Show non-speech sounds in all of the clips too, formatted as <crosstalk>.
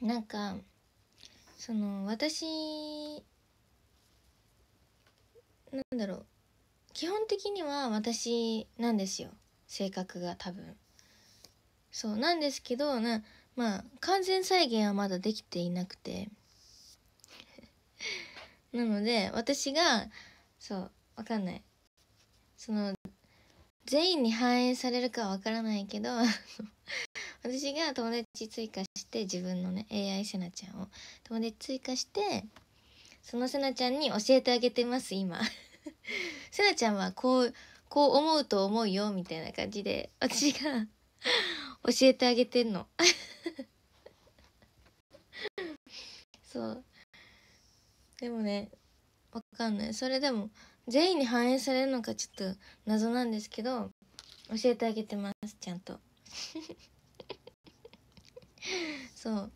なんかその私なんだろう基本的には私なんですよ性格が多分そうなんですけどなまあ完全再現はまだできていなくて <laughs> なので私がそうわかんないその全員に反映されるかはわからないけど私が友達追加して自分のね AI せなちゃんを友達追加してそのせなちゃんに教えてあげてます今せな <laughs> ちゃんはこうこう思うと思うよみたいな感じで私が <laughs> 教えてあげてんの <laughs> そうでもねわかんないそれでも全員に反映されるのかちょっと謎なんですけど教えてあげてますちゃんと <laughs> そう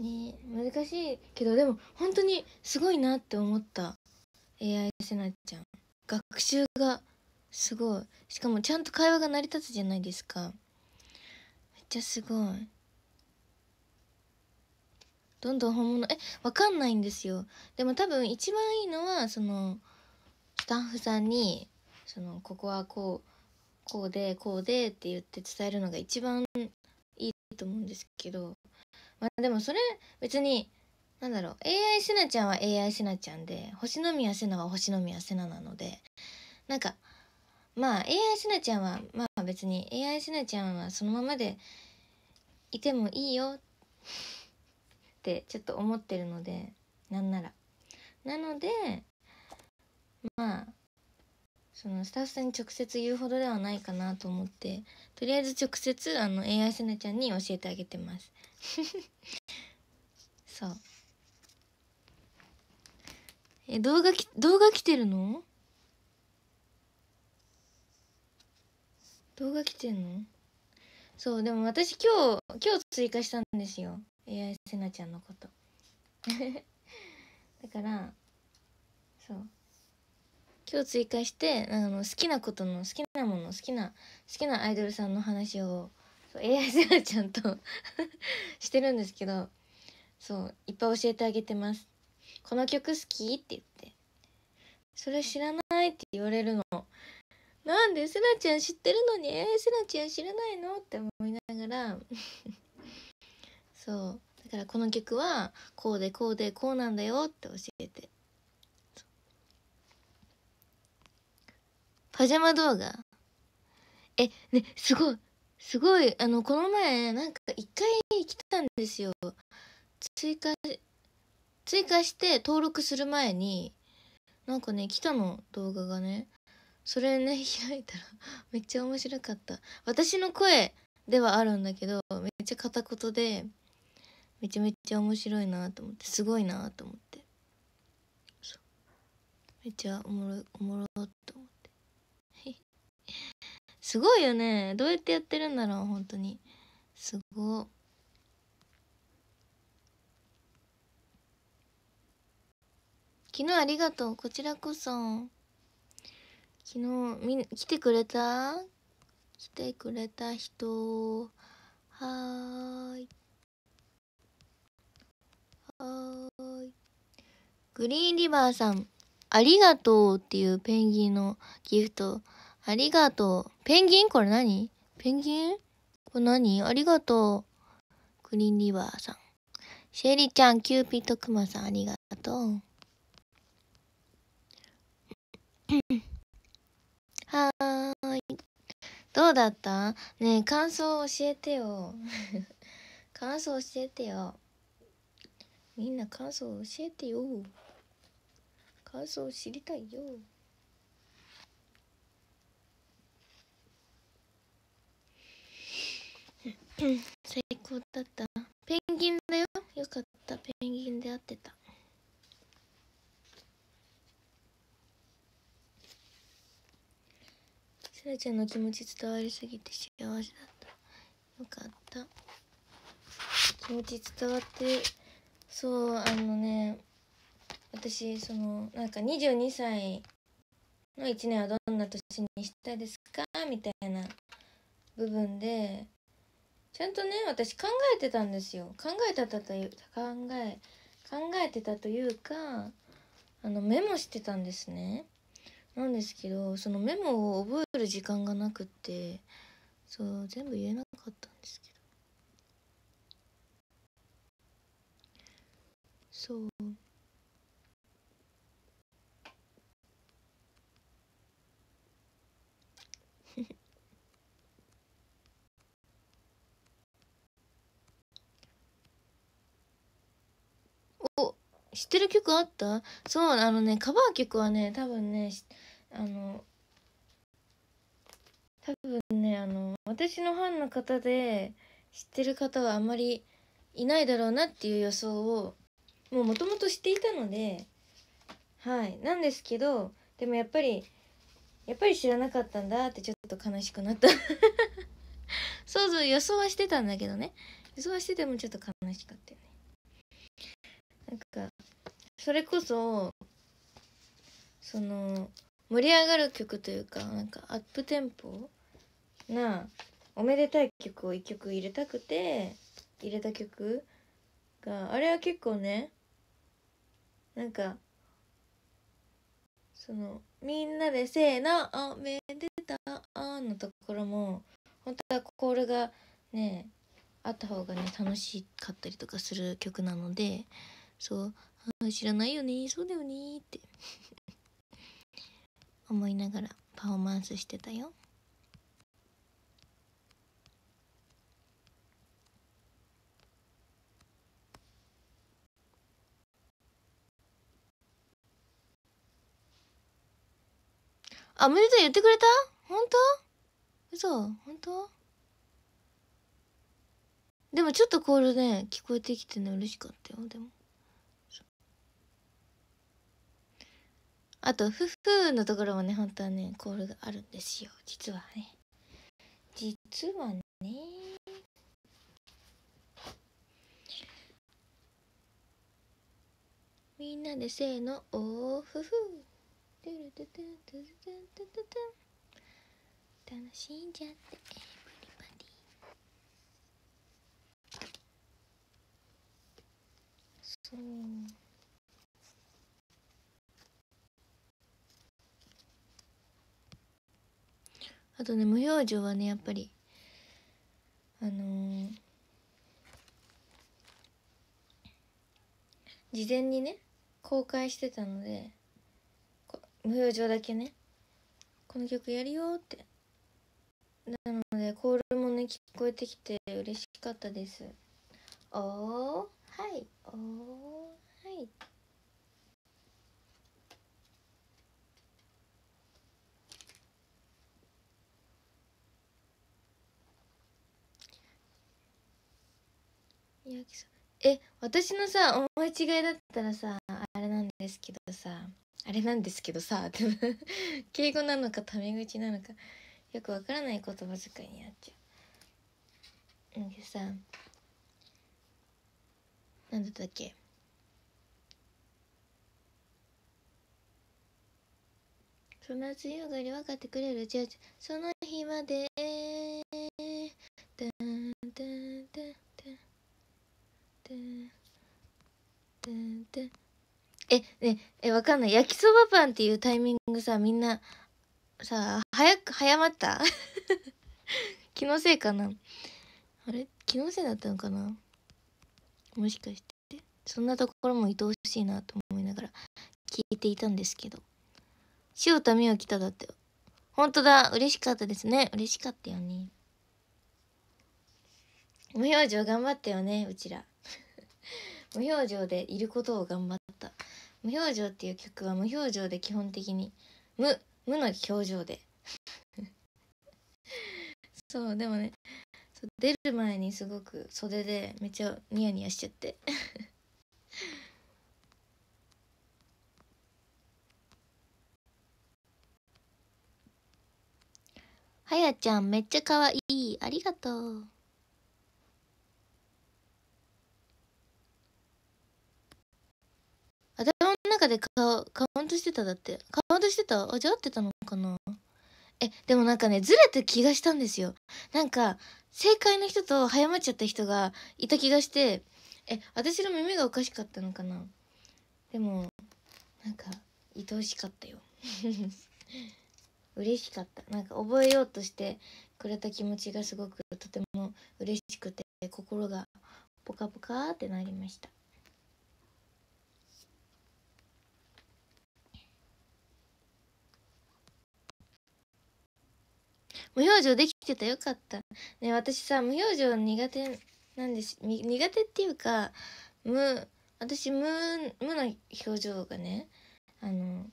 ね難しいけどでも本当にすごいなって思った AI せなちゃん学習がすごいしかもちゃんと会話が成り立つじゃないですかめっちゃすごいどんどん本物えわかんないんですよでも多分一番いいのはそのスタッフさんにそのここはこうこうでこうでって言って伝えるのが一番いいと思うんですけど、まあ、でもそれ別になんだろう AI せなちゃんは AI せなちゃんで星宮せなは星宮せななのでなんかまあ AI せなちゃんはまあ別に AI せなちゃんはそのままでいてもいいよってちょっと思ってるのでなんなら。なのでまあそのスタッフさんに直接言うほどではないかなと思ってとりあえず直接あの AI せなちゃんに教えてあげてます <laughs> そうえ動画き動画来てるの動画来てんのそうでも私今日今日追加したんですよ AI せなちゃんのこと <laughs> だからそう今日追加してあの好きなことの好きなもの好きな好きなアイドルさんの話をそう AI セラちゃんと <laughs> してるんですけどそういっぱい教えてあげてますこの曲好きって言ってそれ知らないって言われるのなんでセラちゃん知ってるのに AI セラちゃん知らないのって思いながら <laughs> そうだからこの曲はこうでこうでこうなんだよって教えてパジャマ動画え、ね、すごい、すごい、あの、この前、なんか一回来たんですよ。追加、追加して登録する前に、なんかね、来たの、動画がね。それね、<laughs> 開いたらめっちゃ面白かった。私の声ではあるんだけど、めっちゃ片言で、めちゃめちゃ面白いなと思って、すごいなと思って。めっちゃおもろ、おもろっと思って。すごいよねどうやってやってるんだろう本当にすご昨日ありがとうこちらこそ昨日み来てくれた来てくれた人はーいはーいグリーンリバーさんありがとうっていうペンギンのギフトありがとう。ペンギンこれ何ペンギンこれ何ありがとう。クリーンリバーさん。シェリちゃん、キューピットクマさん、ありがとう。<coughs> はーい。どうだったねえ、感想教えてよ。<laughs> 感想教えてよ。みんな感想教えてよ。感想知りたいよ。最高だったペンギンだよよかったペンギンで会ってたセラちゃんの気持ち伝わりすぎて幸せだったよかった気持ち伝わってそうあのね私そのなんか22歳の1年はどんな年にしたいですかみたいな部分でちゃんとね私考えてたんですよ考えたたという考え考えてたというかあのメモしてたんですねなんですけどそのメモを覚える時間がなくってそう全部言えなかったんですけどそう知ってる曲あったそう、あのね、カバー曲はね、多分ね、あの、多分ね、あの、私のファンの方で知ってる方はあんまりいないだろうなっていう予想を、もうもともとしていたので、はい、なんですけど、でもやっぱり、やっぱり知らなかったんだってちょっと悲しくなった <laughs> そうそう、予想はしてたんだけどね。予想はしててもちょっと悲しかったよね。なんか、それこそその盛り上がる曲というかなんかアップテンポなおめでたい曲を1曲入れたくて入れた曲があれは結構ねなんかそのみんなで「せーのおめでたあ」のところも本当はコールがねあった方がね楽しかったりとかする曲なのでそうあ知らないよねそうだよねって <laughs> 思いながらパフォーマンスしてたよあ、めでとう言ってくれた本当嘘本当でもちょっとコールね、聞こえてきてね、嬉しかったよ、でも。あと、ふふのところもね、本当はね、コールがあるんですよ。実はね。実はね。みんなでせーの、おーふふ。楽しんじゃって。そう。あとね無表情はねやっぱりあのー、事前にね公開してたので無表情だけねこの曲やるよってなのでコールもね聞こえてきて嬉しかったですおーはいおーはいえ私のさ思い違いだったらさあれなんですけどさあれなんですけどさ <laughs> 敬語なのかタメ口なのかよくわからない言葉遣いになっちゃうなんかさ何だったっけその強がり分かってくれるじゃその日までだんだんだんえねえわかんない焼きそばパンっていうタイミングさみんなさ早く早まった <laughs> 気のせいかなあれ気のせいだったのかなもしかしてそんなところも愛おしいなと思いながら聞いていたんですけど塩田美桜来ただって本当だ嬉しかったですね嬉しかったよね無表情頑張ったよねうちら <laughs> 無表情でいることを頑張った無表情っていう曲は無表情で基本的に無無の表情で <laughs> そうでもね出る前にすごく袖でめっちゃニヤニヤしちゃって <laughs> はやちゃんめっちゃかわいいありがとう頭の中でカカウントしてただってカウントしてたあじゃあ合ってたのかなえでもなんかねずれた気がしたんですよなんか正解の人と早まっちゃった人がいた気がしてえ私の耳がおかしかったのかなでもなんか愛おしかったよ <laughs> 嬉しかったなんか覚えようとしてくれた気持ちがすごくとても嬉しくて心がポカポカってなりました無表情できてたよかった。ね私さ、無表情苦手なんです。苦手っていうか、無、私無、無の表情がね、あの、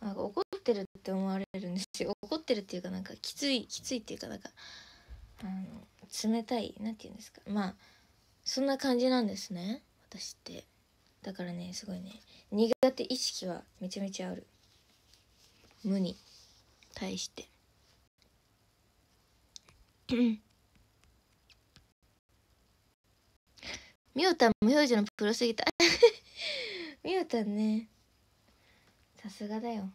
なんか怒ってるって思われるんですよ。<laughs> 怒ってるっていうか、なんかきつい、きついっていうか、なんか、あの、冷たい、何て言うんですか。まあ、そんな感じなんですね、私って。だからね、すごいね、苦手意識はめちゃめちゃある。無に対して。みおたん無表情のプロすぎたみおたんねさすがだよ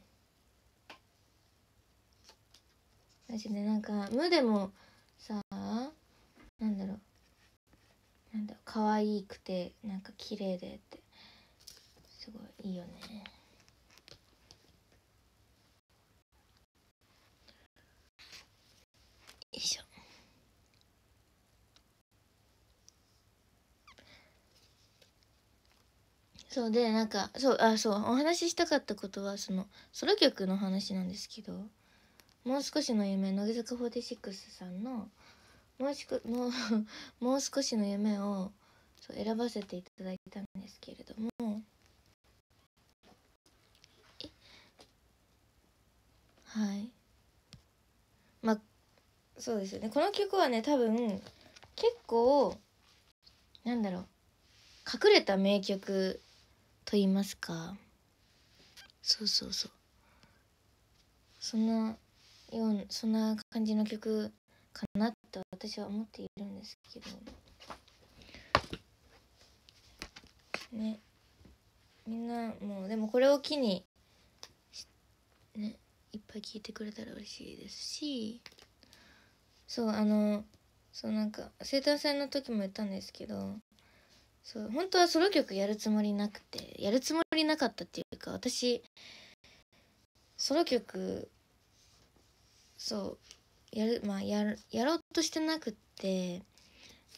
マジでなんか無でもさあなんだろうなんだろう可愛くてなんか綺麗でってすごいいいよねよいしょそうでなんかそうあそうお話ししたかったことはそのソロ曲の話なんですけど「もう少しの夢」乃木坂46さんのもうしくもう <laughs> もう少しの夢をそう選ばせていただいたんですけれどもはいまあそうですよねこの曲はね多分結構なんだろう隠れた名曲と言いますかそうそうそうそんなようそんな感じの曲かなと私は思っているんですけどねみんなもうでもこれを機にねいっぱい聴いてくれたら嬉しいですしそうあのそうなんか生誕祭の時も言ったんですけどそう本当はソロ曲やるつもりなくてやるつもりなかったっていうか私ソロ曲そうやるまあややろうとしてなくって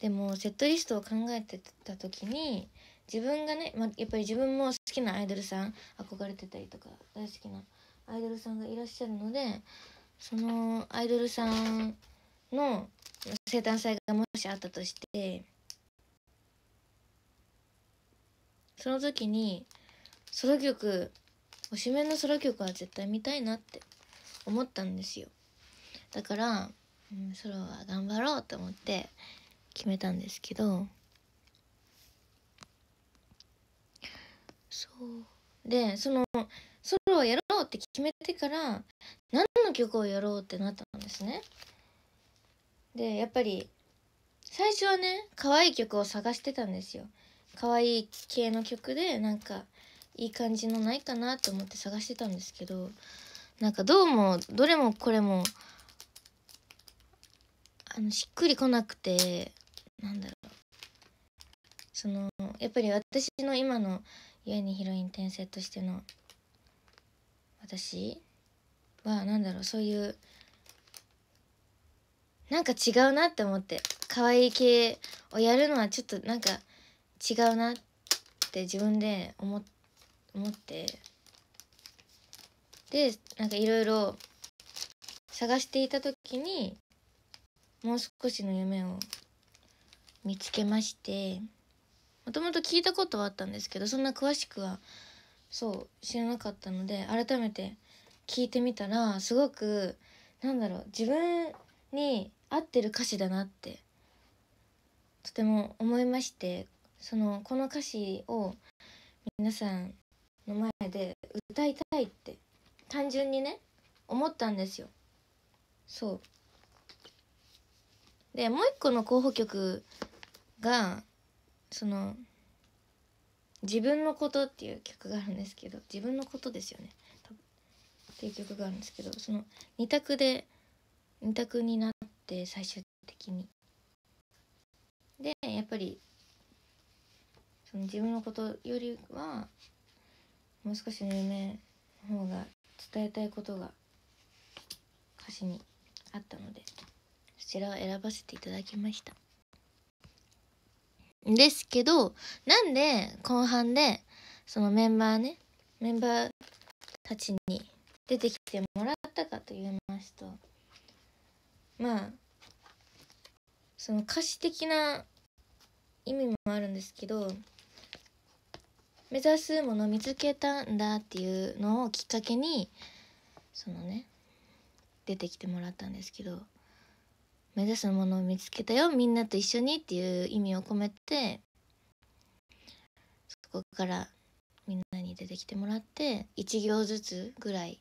でもセットリストを考えてた時に自分がね、まあ、やっぱり自分も好きなアイドルさん憧れてたりとか大好きなアイドルさんがいらっしゃるのでそのアイドルさんの生誕祭がもしあったとしてその時にソロ曲推しメンのソロ曲は絶対見たいなって思ったんですよだから、うん、ソロは頑張ろうと思って決めたんですけどそうでそのソロをやろうって決めてから何の曲をやろうってなったんですねでやっぱり最初はね可愛い曲を探してたんですよ可愛い系の曲でなんかいい感じのないかなと思って探してたんですけどなんかどうもどれもこれもあのしっくりこなくてなんだろうそのやっぱり私の今の家にヒロイン転生としての私は何だろうそういうなんか違うなって思って可愛い系をやるのはちょっとなんか違うなって自分で思思ってでなんかいろいろ探していた時にもう少しの夢を見つけましてもともと聞いたことはあったんですけどそんな詳しくはそう知らなかったので改めて聞いてみたらすごくなんだろう自分に合ってる歌詞だなってとても思いましてそのこの歌詞を皆さんの前で歌いたいって単純にね思ったんですよそうでもう一個の候補曲がその「自分のこと」っていう曲があるんですけど自分のことですよねっていう曲があるんですけどその2択で2択になって最終的にでやっぱりその自分のことよりはもう少しの夢の方が伝えたいことが歌詞にあったのでそちらを選ばせていただきましたですけどなんで後半でそのメンバーねメンバーたちに出てきてもらったかと言いますとまあその歌詞的な意味もあるんですけど目指すもの見つけたんだっていうのをきっかけにそのね出てきてもらったんですけど目指すものを見つけたよみんなと一緒にっていう意味を込めてそこからみんなに出てきてもらって1行ずつぐらい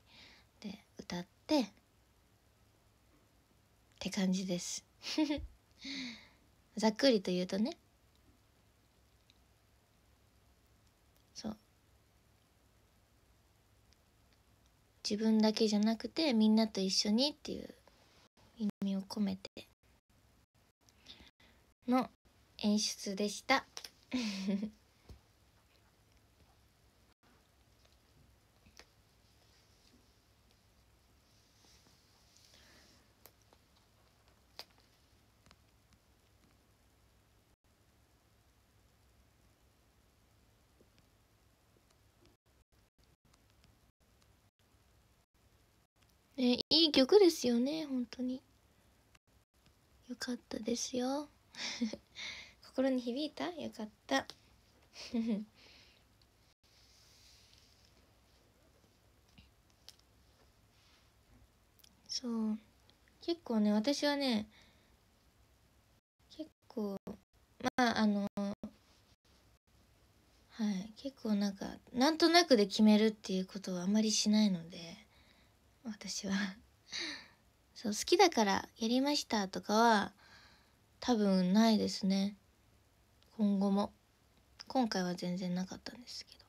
で歌ってって感じです <laughs> ざっくりと言うとね自分だけじゃなくてみんなと一緒にっていう意味を込めての演出でした。ね、いい曲ですよね本当によかったですよ <laughs> 心に響いたよかった <laughs> そう結構ね私はね結構まああのはい結構なんかなんとなくで決めるっていうことはあまりしないので私は <laughs> そう好きだからやりましたとかは多分ないですね今後も今回は全然なかったんですけど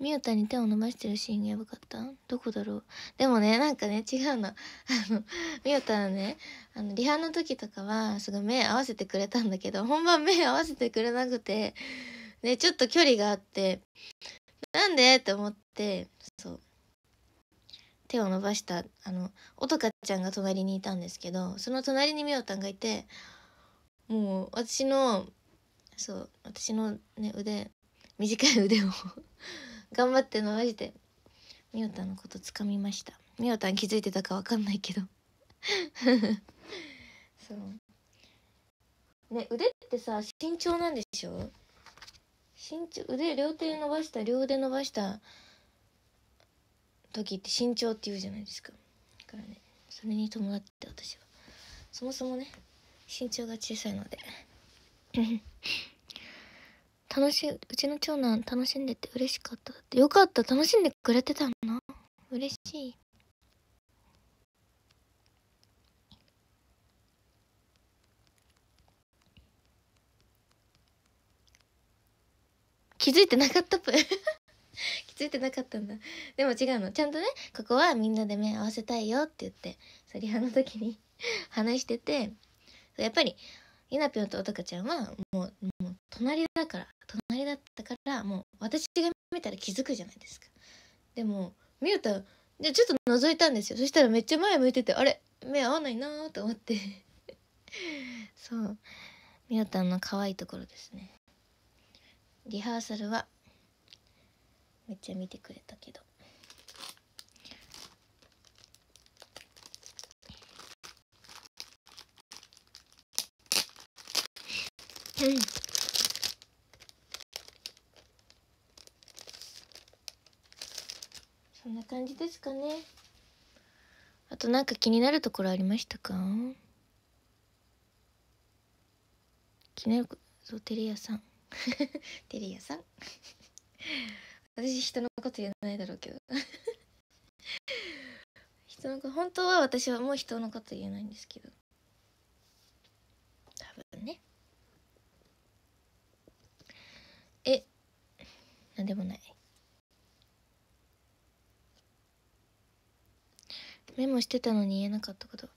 ミュータに手を伸ばしてるシーンがやばかったどこだろうでもねなんかね違うのあのミュータはねあのリハの時とかはすごい目合わせてくれたんだけど本番目合わせてくれなくてね、ちょっと距離があってなんでって思ってそう手を伸ばしたあのとかちゃんが隣にいたんですけどその隣にみおたんがいてもう私のそう私のね腕短い腕を頑張って伸ばしてみおたんのことつかみましたみおたん気づいてたかわかんないけど <laughs> そうね腕ってさ身長なんでしょ身長腕両手伸ばした両腕伸ばした時って身長って言うじゃないですかだからねそれに伴って私はそもそもね身長が小さいので <laughs> 楽しいうちの長男楽しんでて嬉しかったってよかった楽しんでくれてたな嬉しい気づいてなかったっぽい気づいてなかったんだでも違うのちゃんとねここはみんなで目合わせたいよって言ってそリハの時に <laughs> 話しててやっぱりゆなぴょんとおとちゃんはもうもう隣だから隣だったからもう私が見たら気づくじゃないですかでも見るとでちょっと覗いたんですよそしたらめっちゃ前向いててあれ目合わないなーと思ってそうみおたんの可愛いところですねリハーサルはめっちゃ見てくれたけどうんそんな感じですかねあとなんか気になるところありましたか気になるこそうテレ屋さん <laughs> テレ屋さん私人のこと言えないだろうけど <laughs> 人のこと本当は私はもう人のこと言えないんですけど多分ねえなんでもないメモしてたのに言えなかったこと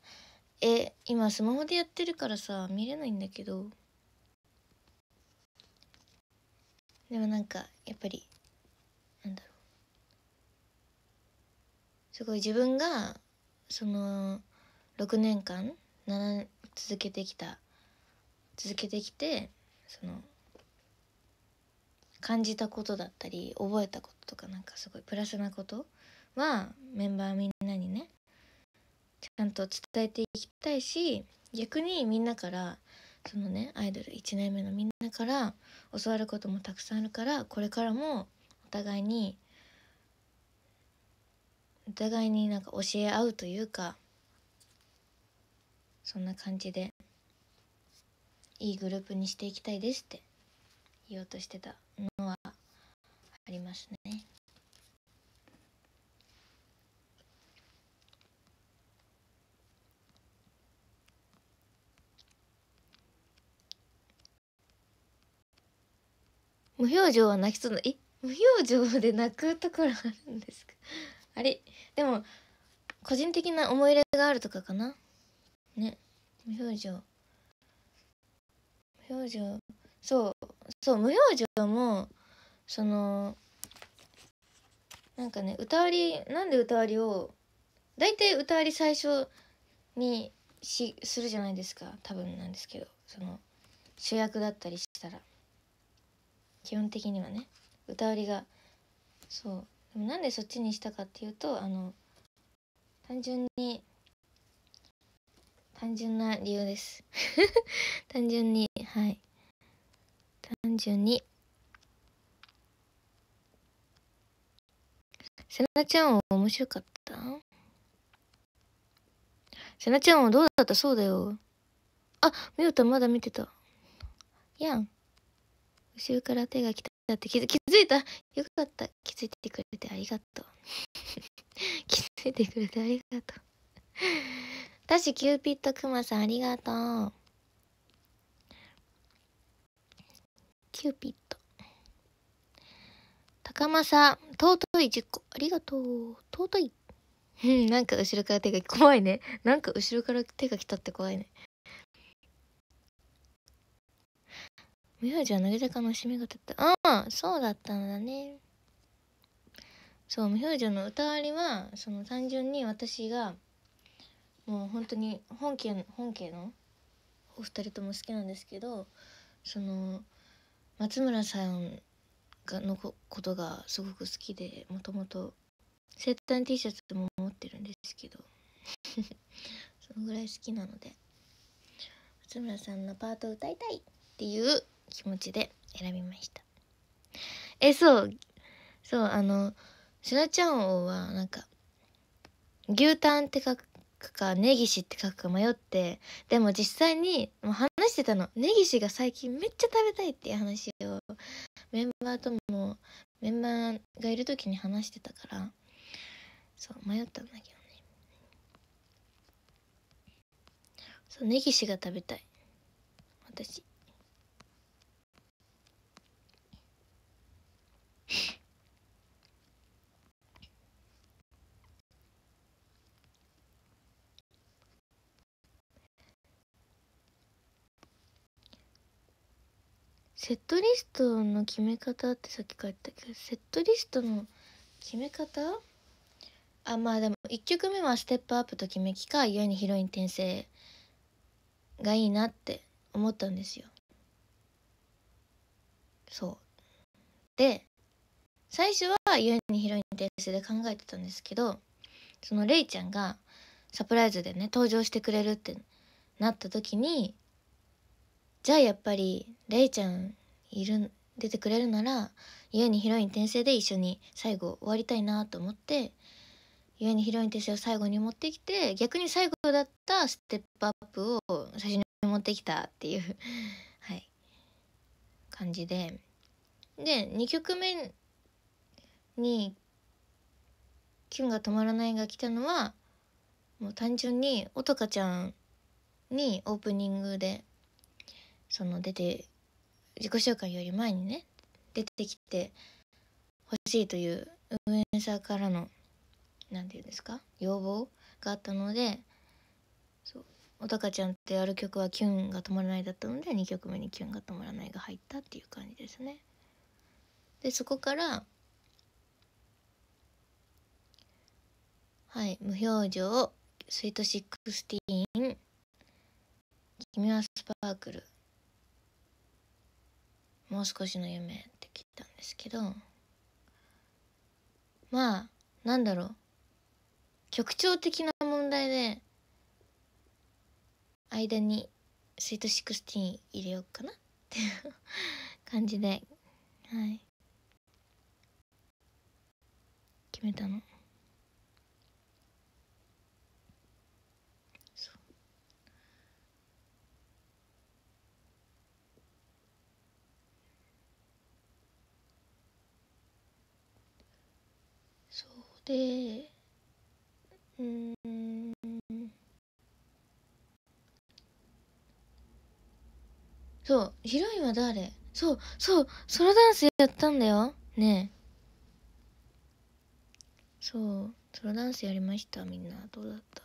え今スマホでやってるからさ見れないんだけどでもなんかやっぱりなんだろうすごい自分がその6年間続けてきた続けてきてその感じたことだったり覚えたこととかなんかすごいプラスなことはメンバーみんなにねちゃんと伝えていきたいし逆にみんなからそのねアイドル1年目のみんなから教わることもたくさんあるからこれからもお互いにお互いになんか教え合うというかそんな感じでいいグループにしていきたいですって言おうとしてたのはありますね。無表情は泣きそうなえ無表情で泣くところあるんですか <laughs> あれでも個人的な思い入れがあるとかかなね無表情無表情そうそう無表情もそのなんかね歌わりなんで歌わりを大体歌わり最初にしするじゃないですか多分なんですけどその主役だったりしたら。基本的にはね歌売りがそうでもなんでそっちにしたかっていうとあの単純に単純な理由です <laughs> 単純にはい単純にせなちゃんは面白かったせなちゃんはどうだったそうだよあみよたまだ見てたやん後ろから手が来たって気づ気づいたよかった気づいてくれてありがとう <laughs> 気づいてくれてありがとうたしキューピットくまさんありがとうキューピット高政尊い10個ありがとう尊いうん、<laughs> なんか後ろから手が、怖いね。なんか後ろから手が来たって怖いね。みほじ乃木坂の締めっああそうだったんだね。そう、みほじの歌割りは、その単純に私が、もう本当に本家の、本家のお二人とも好きなんですけど、その、松村さんがのことがすごく好きで、もともと生誕 T シャツも持ってるんですけど <laughs> そのぐらい好きなので松村さんのパートを歌いたいっていう気持ちで選びましたえそうそうあのしなちゃん王はなんか牛タンって書くか根岸って書くか迷ってでも実際にもう話してたの根岸が最近めっちゃ食べたいっていう話をメンバーともメンバーがいる時に話してたからそう迷ったんだけどねそう根岸が食べたい私セットリストの決め方ってさっき書いてたけどセットリストの決め方あまあでも1曲目はステップアップときめきか世にヒロイン転生がいいなって思ったんですよそうで最初はゆえにロイン転生で考えてたんですけどそのれいちゃんがサプライズでね登場してくれるってなった時にじゃあやっぱりれいちゃんいる出てくれるならゆえにヒロイン転生で一緒に最後終わりたいなと思ってゆえにヒロイン転生を最後に持ってきて逆に最後だったステップアップを最初に持ってきたっていうはい感じでで2曲目にキュンが止まらないが来たのはもう単純に音香ちゃんにオープニングでその出て自己紹介より前にね出てきてほしいという運営さんからの何て言うんですか要望があったので「そうおたかちゃん」ってやる曲は「キュンが止まらない」だったので2曲目に「キュンが止まらない」が入ったっていう感じですね。でそこからはい、無表情、スイートシックスティーン、君はスパークル、もう少しの夢って聞いたんですけど、まあ、なんだろう、局長的な問題で、間にスイートシックスティーン入れようかなっていう <laughs> 感じで、はい。決めたの。でうんそうヒロインは誰そうそうソロダンスやったんだよねそうソロダンスやりましたみんなどうだった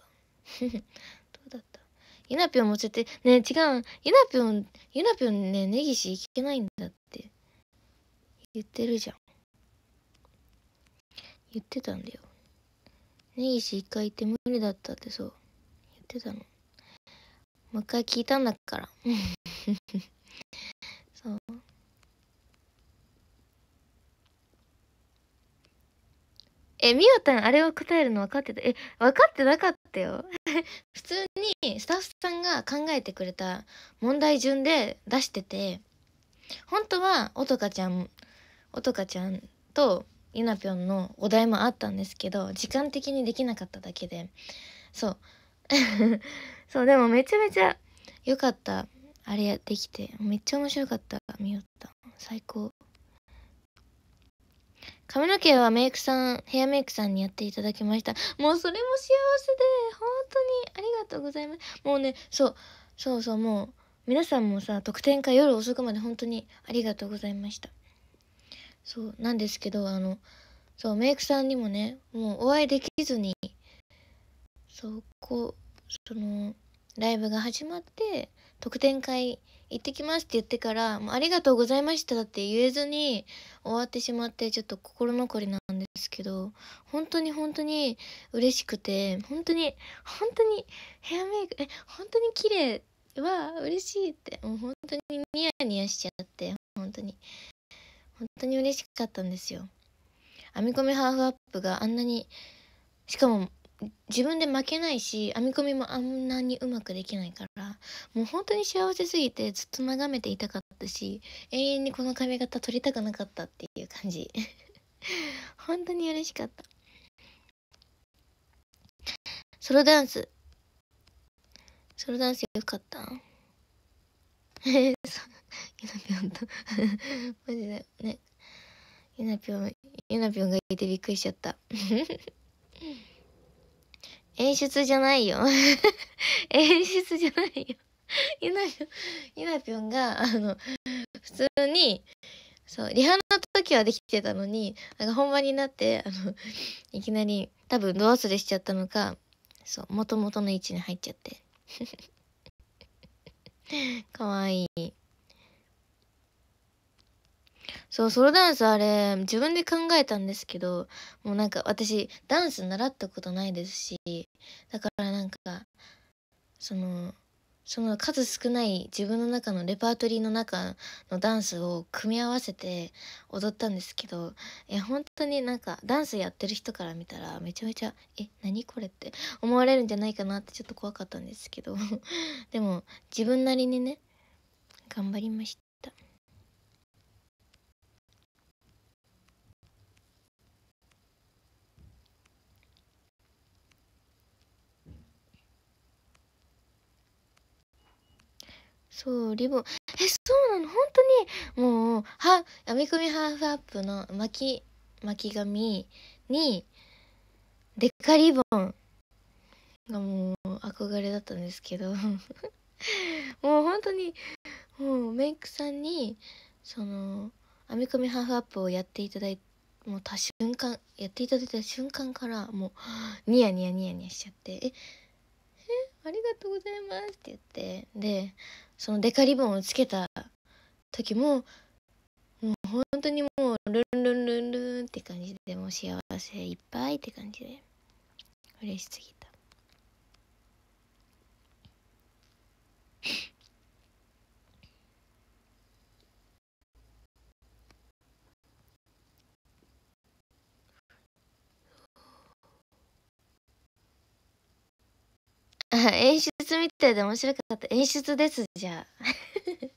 <laughs> どうだったゆなぴょんも絶てね違うゆなぴょんゆなぴょんね根岸いけないんだって言ってるじゃん言ってたんだよ根一回言って無理だったってそう言ってたのもう一回聞いたんだから <laughs> そうえみおたんあれを答えるの分かってたえ分かってなかったよ <laughs> 普通にスタッフさんが考えてくれた問題順で出してて本当はおとかちゃんおとかちゃんとゆなぴょんのお題もあったんですけど時間的にできなかっただけでそう <laughs> そうでもめちゃめちゃ良かったあれできてめっちゃ面白かった見よった最高髪の毛はメイクさんヘアメイクさんにやっていただきましたもうそれも幸せで本当にありがとうございますもうねそうそうそうもう皆さんもさ特典会夜遅くまで本当にありがとうございましたそうなんですけどあのそうメイクさんにもねもうお会いできずにそこそのライブが始まって特典会行ってきますって言ってから「もうありがとうございました」って言えずに終わってしまってちょっと心残りなんですけど本当に本当に嬉しくて本当に本当にヘアメイクえ本当に綺麗は嬉しいってもう本当にニヤニヤしちゃって本当に本当に嬉しかったんですよ編み込みハーフアップがあんなにしかも自分で負けないし編み込みもあんなにうまくできないからもう本当に幸せすぎてずっと眺めていたかったし永遠にこの髪型撮りたくなかったっていう感じ <laughs> 本当に嬉しかったソロダンスソロダンスよかったそう <laughs> ゆなぴょんとマジでねゆなぴょんゆなぴょんがいてびっくりしちゃった <laughs> 演出じゃないよ <laughs> 演出じゃないよゆなぴょんゆなぴょんがあの普通にそうリハの時はできてたのになんか本番になってあのいきなり多分ド忘れしちゃったのかそう元々の位置に入っちゃって <laughs> かわいい。そう、ソロダンスあれ、自分で考えたんですけど、もうなんか私、ダンス習ったことないですし、だからなんか、その、その数少ない自分の中のレパートリーの中のダンスを組み合わせて踊ったんですけど、え、本当になんかダンスやってる人から見たらめちゃめちゃ、え、何これって思われるんじゃないかなってちょっと怖かったんですけど、<laughs> でも自分なりにね、頑張りましそう、リボン。え、そうなの本当に、もう、は、編み込みハーフアップの巻き、巻き髪に、でかいリボンがもう憧れだったんですけど <laughs> もう本当に、もうメイクさんに、その、編み込みハーフアップをやっていただいもうた瞬間、やっていただいた瞬間から、もう、ニヤニヤニヤニヤしちゃって、え、え、ありがとうございますって言って、で、そのデカリボンをつけた時ももう本当にもうルンルンルンルンって感じでもう幸せいっぱいって感じで嬉しすぎた。<laughs> 演出みたいで面白かった。演出です、じゃあ。<laughs>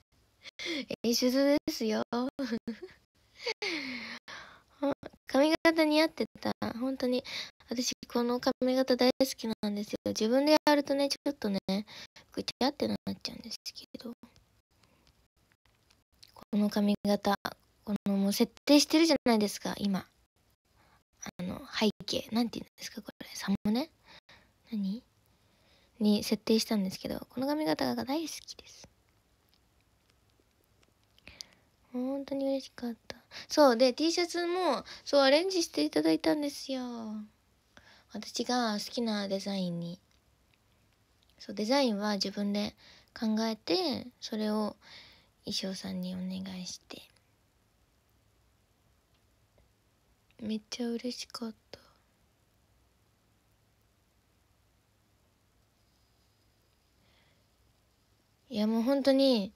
演出ですよ。<laughs> 髪型似合ってた。本当に。私、この髪型大好きなんですよ。自分でやるとね、ちょっとね、ぐちゃってなっちゃうんですけど。この髪型、このもう設定してるじゃないですか、今。あの、背景。なんて言うんですか、これ。サムネ何に設定したんですけどこの髪型が大好きです本当に嬉しかったそうで T シャツもそうアレンジしていただいたんですよ私が好きなデザインにそうデザインは自分で考えてそれを衣装さんにお願いしてめっちゃ嬉しかったやもう本当に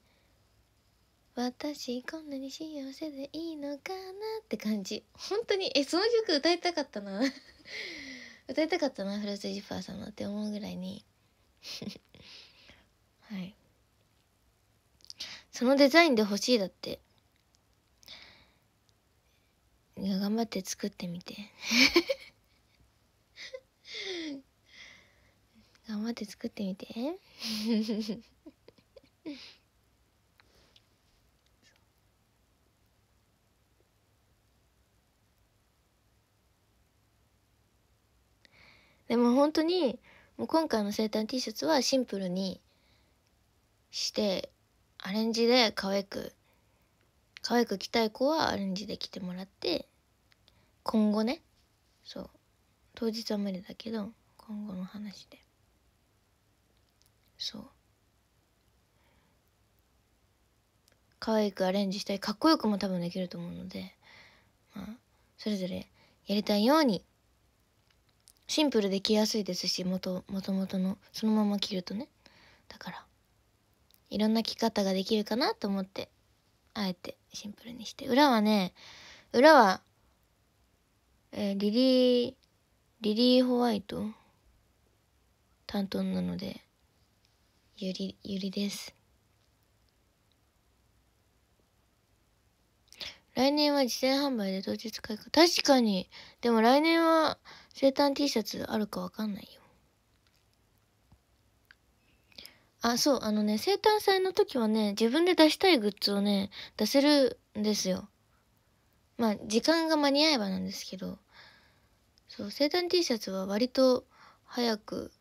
私こんなに幸せでいいのかなって感じ本当にえその曲歌いたかったな <laughs> 歌いたかったなフルーツジッパーさんのって思うぐらいに <laughs> はいそのデザインで欲しいだっていや頑張って作ってみて <laughs> 頑張って作ってみて <laughs> でも本当にもう今回の生誕 T シャツはシンプルにしてアレンジで可愛く可愛く着たい子はアレンジで着てもらって今後ねそう当日は無理だけど今後の話でそう可愛くアレンジしたりかっこよくも多分できると思うので、まあ、それぞれやりたいようにシンプルで着やすいですしもともとのそのまま着るとねだからいろんな着方ができるかなと思ってあえてシンプルにして裏はね裏は、えー、リリーリリー・ホワイト担当なのでゆりゆりです来年は事前販売で当日開花。確かに。でも来年は生誕 T シャツあるかわかんないよ。あ、そう、あのね、生誕祭の時はね、自分で出したいグッズをね、出せるんですよ。まあ、時間が間に合えばなんですけど、そう、生誕 T シャツは割と早く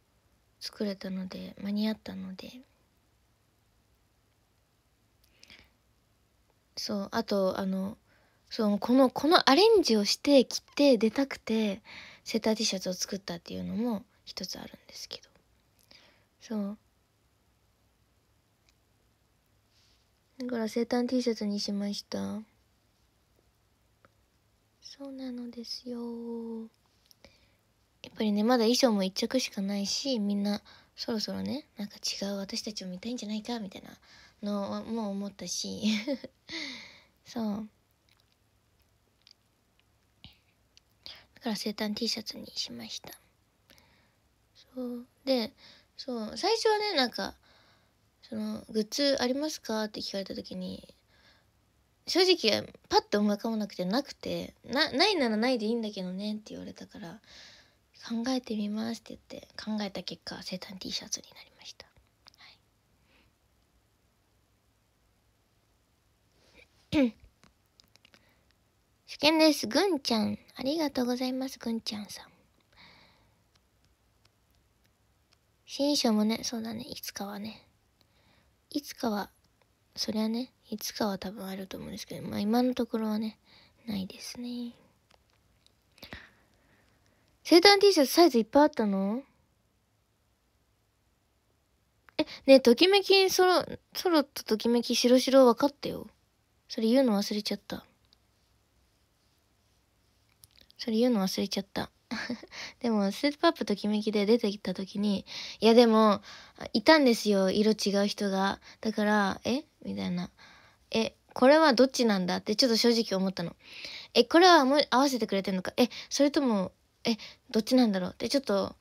作れたので、間に合ったので。そう、あと、あの、そのこのこのアレンジをして着て出たくてセーター T シャツを作ったっていうのも一つあるんですけどそうだから生誕 T シャツにしましたそうなのですよやっぱりねまだ衣装も1着しかないしみんなそろそろねなんか違う私たちを見たいんじゃないかみたいなのも思ったし <laughs> そうから生誕 T シャツにしましたそうでそう最初はねなんかそのグッズありますかって聞かれた時に正直パッて思い浮かばなくてなくてなないならないでいいんだけどねって言われたから考えてみますって言って考えた結果生誕 T シャツになりました、はい、<clears throat> 試験ですぐんちゃんありがとうございます、ぐんちゃんさん。新書もね、そうだね、いつかはね。いつかは、そりゃね、いつかは多分あると思うんですけど、まあ今のところはね、ないですね。生誕 T シャツサイズいっぱいあったのえ、ねえ、ときめきソロ、ソロとときめき白白分かったよ。それ言うの忘れちゃった。それ言うの忘れちゃった。<laughs> でも、スーパーアップときめきで出てきた時に、いやでも、いたんですよ、色違う人が。だから、えみたいな。え、これはどっちなんだってちょっと正直思ったの。え、これはもう合わせてくれてんのかえ、それとも、え、どっちなんだろうってちょっと、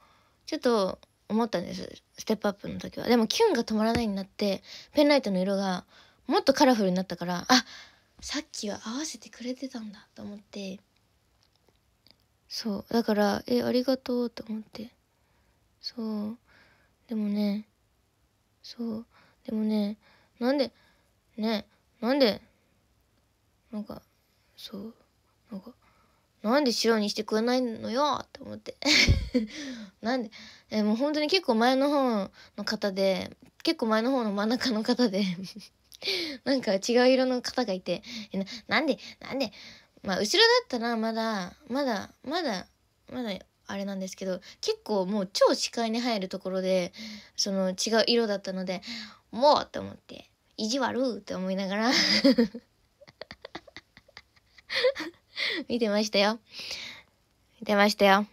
ちょっと思ったんです。ステップアップの時は。でも、キュンが止まらないになって、ペンライトの色がもっとカラフルになったから、あさっきは合わせてくれてたんだと思って、そうだからえありがとうと思ってそうでもねそうでもねなんでねなんでなんかそうなんかなんで白にしてくれないのよって思って <laughs> なんでえもう本当に結構前の方の方で結構前の方の真ん中の方で <laughs> なんか違う色の方がいて「えなんでなんでまあ、後ろだったらまだ、まだ、まだ、まだ、あれなんですけど、結構もう超視界に入るところで、その違う色だったので、もうと思って、意地悪って思いながら <laughs> 見てましたよ。見てましたよ。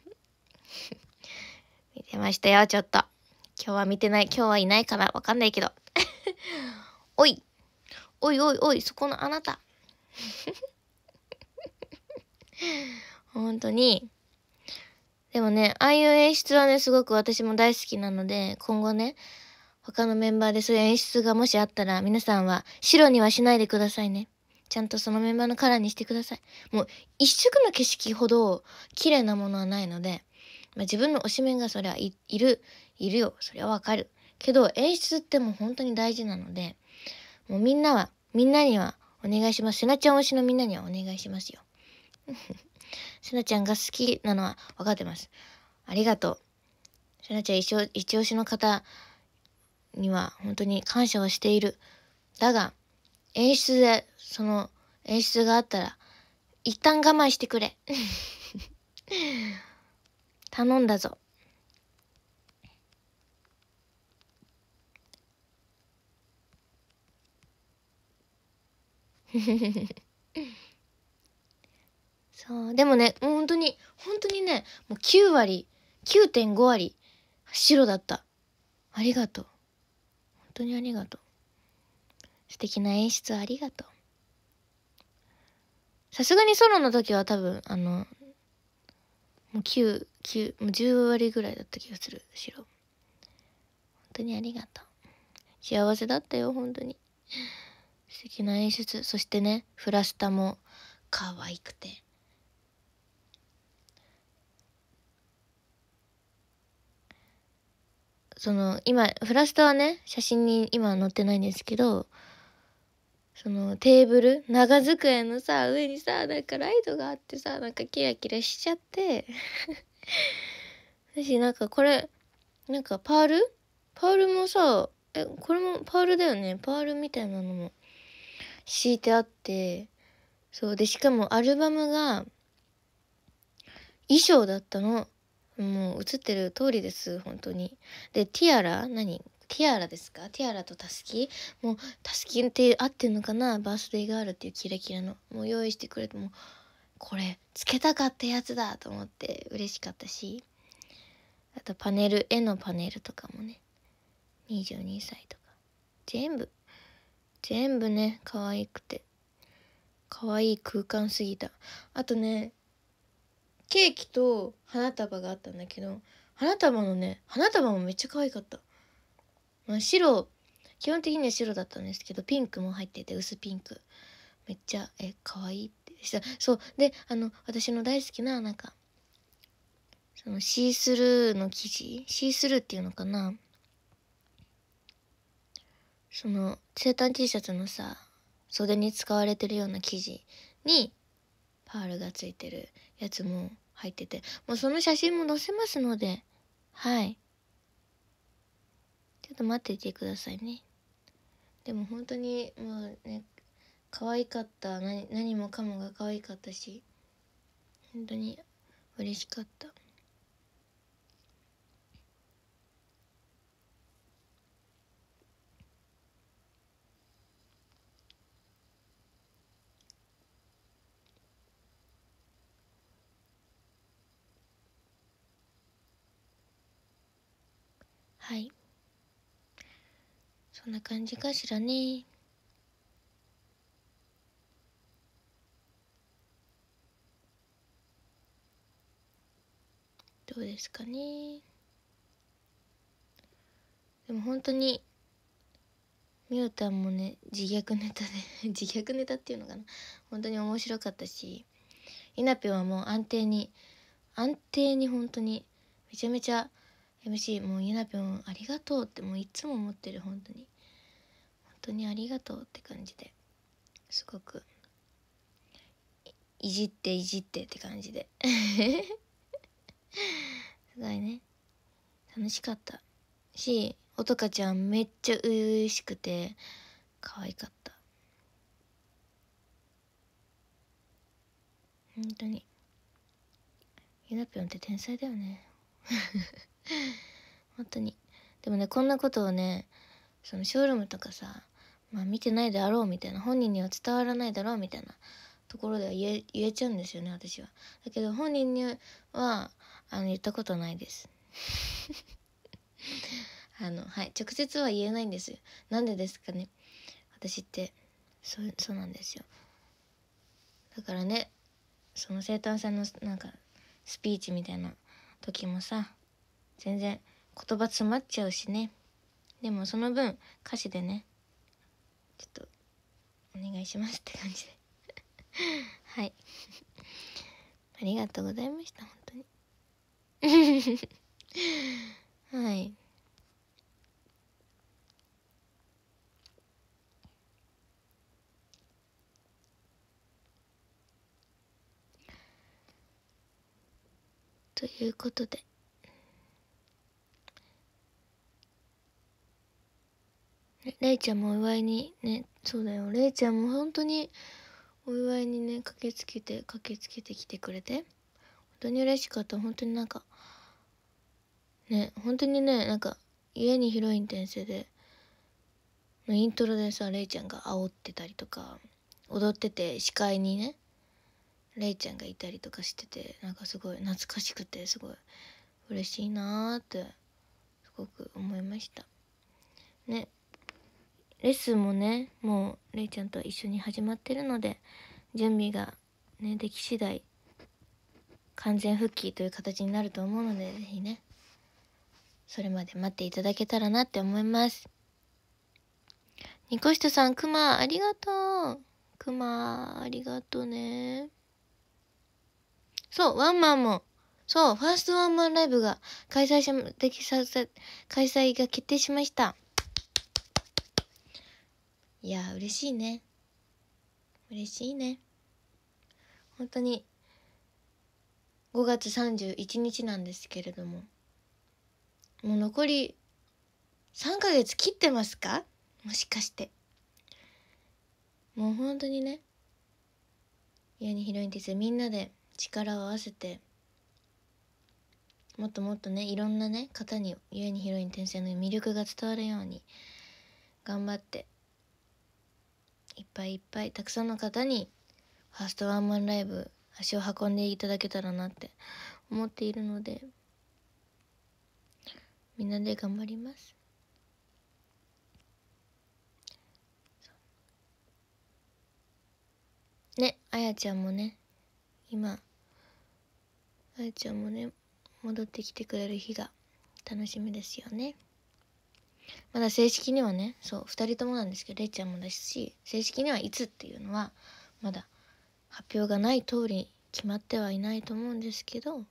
見てましたよ、ちょっと。今日は見てない、今日はいないかな、わかんないけど。<laughs> おいおいおいおい、そこのあなた。<laughs> 本当に。でもね、ああいう演出はね、すごく私も大好きなので、今後ね、他のメンバーでそういう演出がもしあったら、皆さんは白にはしないでくださいね。ちゃんとそのメンバーのカラーにしてください。もう一色の景色ほど綺麗なものはないので、まあ、自分の推しメンがそれはいいる、いるよ。それはわかる。けど演出ってもう本当に大事なので、もうみんなは、みんなにはお願いします。せなちゃん推しのみんなにはお願いしますよ。せ <laughs> なちゃんが好きなのは分かってます。ありがとう。せなちゃん一応、一押しの方には本当に感謝をしている。だが、演出で、その演出があったら、一旦我慢してくれ。<laughs> 頼んだぞ。<laughs> そう。でもね、もう本当に、本当にね、もう9割、9.5割、白だった。ありがとう。本当にありがとう。素敵な演出ありがとう。さすがにソロの時は多分、あの、もう9、9、もう10割ぐらいだった気がする、白。本当にありがとう。幸せだったよ、本当に。素敵な演出。そしてね、フラスタも可愛くて。その、今、フラストはね、写真に今載ってないんですけど、そのテーブル、長机のさ、上にさ、なんかライトがあってさ、なんかキラキラしちゃって、<laughs> 私なんかこれ、なんかパールパールもさ、え、これもパールだよね。パールみたいなのも敷いてあって、そう。で、しかもアルバムが衣装だったの。もう映ってる通りです本当にでティアラ何ティアラですかティアラとタスキもうタスキって合ってんのかなバースデーガールっていうキラキラのもう用意してくれてもこれつけたかったやつだと思って嬉しかったしあとパネル絵のパネルとかもね22歳とか全部全部ね可愛くて可愛い空間すぎたあとねケーキと花束があったんだけど花束のね花束もめっちゃ可愛かった、まあ、白基本的には白だったんですけどピンクも入ってて薄ピンクめっちゃえ可愛いってしたそうであの私の大好きななんかそのシースルーの生地シースルーっていうのかなその生誕 T シャツのさ袖に使われてるような生地にパールがついてるやつも入ってて、もうその写真も載せますので、はい。ちょっと待っててくださいね。でも本当に、もうね、可愛かった何。何もかもが可愛かったし、本当に嬉しかった。んな感じかしらねどうですかねでも本当にみおたんもね自虐ネタで <laughs> 自虐ネタっていうのかな本当に面白かったしいなぴょんはもう安定に安定に本当にめちゃめちゃ MC もうゆなぴょんありがとうってもういつも思ってる本当に当にありがとうって感じですごくいじっていじってって感じですごいね楽しかったし音香ちゃんめっちゃ初々しくて可愛かった本当にゆなぴょんって天才だよね <laughs> 本当にでもねこんなことをねそのショールームとかさまあ、見てないであろうみたいな本人には伝わらないだろうみたいなところでは言え言えちゃうんですよね私は。だけど本人にはあの言ったことないです。<laughs> あのはい直接は言えないんですよ。なんでですかね私ってそそうなんですよ。だからねその生誕祭のなんかスピーチみたいな時もさ全然言葉詰まっちゃうしねでもその分歌詞でねちょっとお願いしますって感じで <laughs> はいありがとうございました本当に <laughs> はいということでれいちゃんもお祝いにねそうだよれいちゃんも本当にお祝いにね駆けつけて駆けつけてきてくれて本当に嬉しかった本当になんかね本当にねなんか家にヒロイン転生でのイントロでされいちゃんが煽ってたりとか踊ってて視界にねれいちゃんがいたりとかしててなんかすごい懐かしくてすごい嬉しいなーってすごく思いましたねレッスンもねもうれいちゃんと一緒に始まってるので準備がねでき次第完全復帰という形になると思うので是非ねそれまで待っていただけたらなって思いますニコシトさんくまありがとうくまありがとうねそうワンマンもそうファーストワンマンライブが開催しできさせ開催が決定しましたいや嬉しいね嬉しいね本当に5月31日なんですけれどももう残り3ヶ月切ってますかもしかしてもう本当にね家に広いんですィみんなで力を合わせてもっともっとねいろんなね方に家にヒロイン転生の魅力が伝わるように頑張っていっぱいいっぱいたくさんの方にファーストワンマンライブ足を運んでいただけたらなって思っているのでみんなで頑張りますねあやちゃんもね今あやちゃんもね戻ってきてくれる日が楽しみですよね。まだ正式にはねそう2人ともなんですけどれいちゃんもですし正式にはいつっていうのはまだ発表がない通り決まってはいないと思うんですけど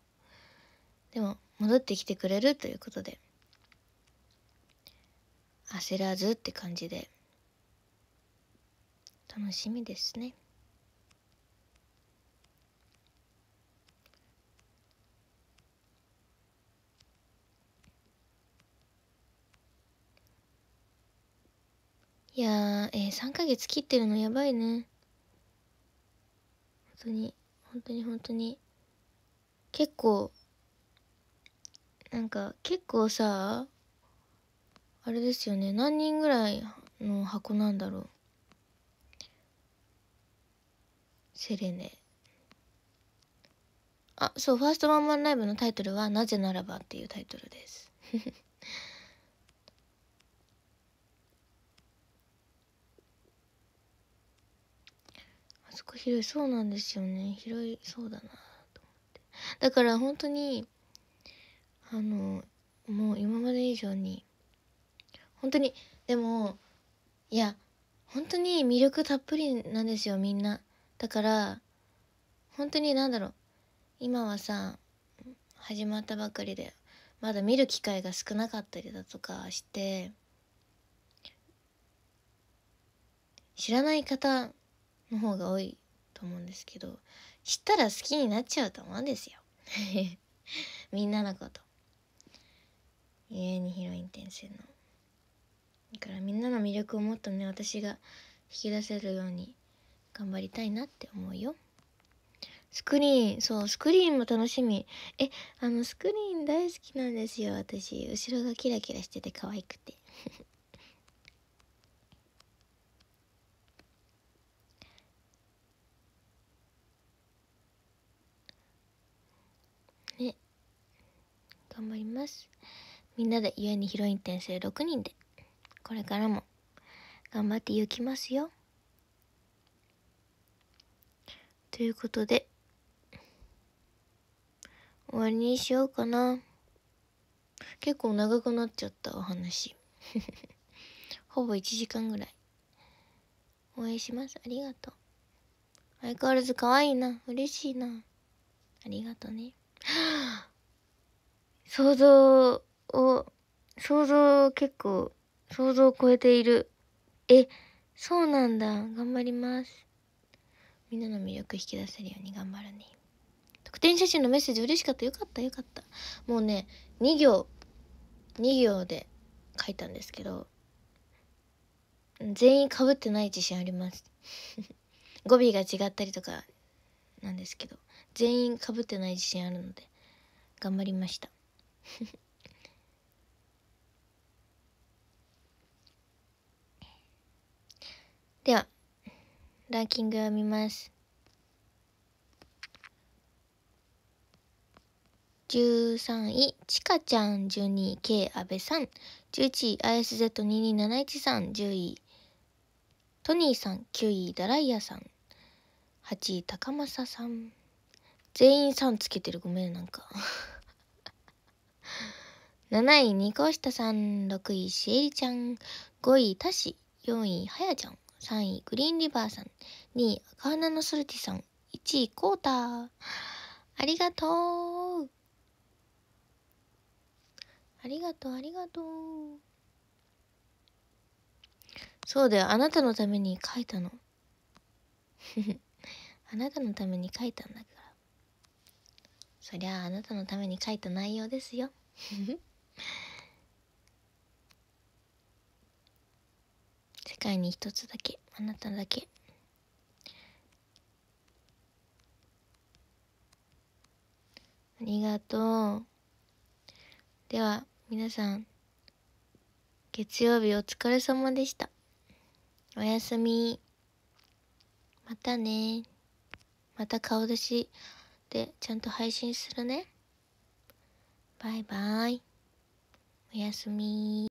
でも戻ってきてくれるということで焦らずって感じで楽しみですね。いやえー、3ヶ月切ってるのやばいね。本当に、本当に本当に。結構、なんか結構さ、あれですよね、何人ぐらいの箱なんだろう。セレネ。あ、そう、ファーストワンマンライブのタイトルは、なぜならばっていうタイトルです。そこ広いそうなんですよね広いそうだなと思ってだから本当にあのもう今まで以上に本当にでもいや本当に魅力たっぷりなんですよみんなだから本当に何だろう今はさ始まったばかりでまだ見る機会が少なかったりだとかして知らない方の方が多いと思うんですけど知ったら好きになっちゃうと思うんですよ <laughs> みんなのこと家にヒロイン転生のだからみんなの魅力をもっとね私が引き出せるように頑張りたいなって思うよスクリーンそうスクリーンも楽しみえあのスクリーン大好きなんですよ私後ろがキラキラしてて可愛くて頑張りますみんなでゆえにヒロイン転生6人でこれからも頑張って行きますよということで終わりにしようかな結構長くなっちゃったお話 <laughs> ほぼ1時間ぐらい応援しますありがとう相変わらず可愛いな嬉しいなありがとね <gasps> 想像を、想像結構、想像を超えている。え、そうなんだ。頑張ります。みんなの魅力引き出せるように頑張るね。特典写真のメッセージ嬉しかった。よかった、よかった。もうね、2行、2行で書いたんですけど、全員かぶってない自信あります。<laughs> 語尾が違ったりとかなんですけど、全員かぶってない自信あるので、頑張りました。<laughs> では、ランキングを見ます。13位、ちかちゃん、12位、K、阿部さん、11位、ISZ22711 さん、10位、トニーさん、9位、ダライヤさん、8位、高政さん。全員さんつけてる。ごめん、なんか7位、ニコシタさん。6位、シエリちゃん。5位、タシ。4位、ハヤちゃん。3位、グリーンリバーさん。2位、赤花のソルティさん。1位、コーター。ありがとう。ありがとう、ありがとう。そうだよ、あなたのために書いたの。<laughs> あなたのために書いたんだから。そりゃあ、あなたのために書いた内容ですよ。<laughs> 世界に一つだけあなただけありがとうでは皆さん月曜日お疲れ様でしたおやすみまたねまた顔出しでちゃんと配信するねバイバイおやすみ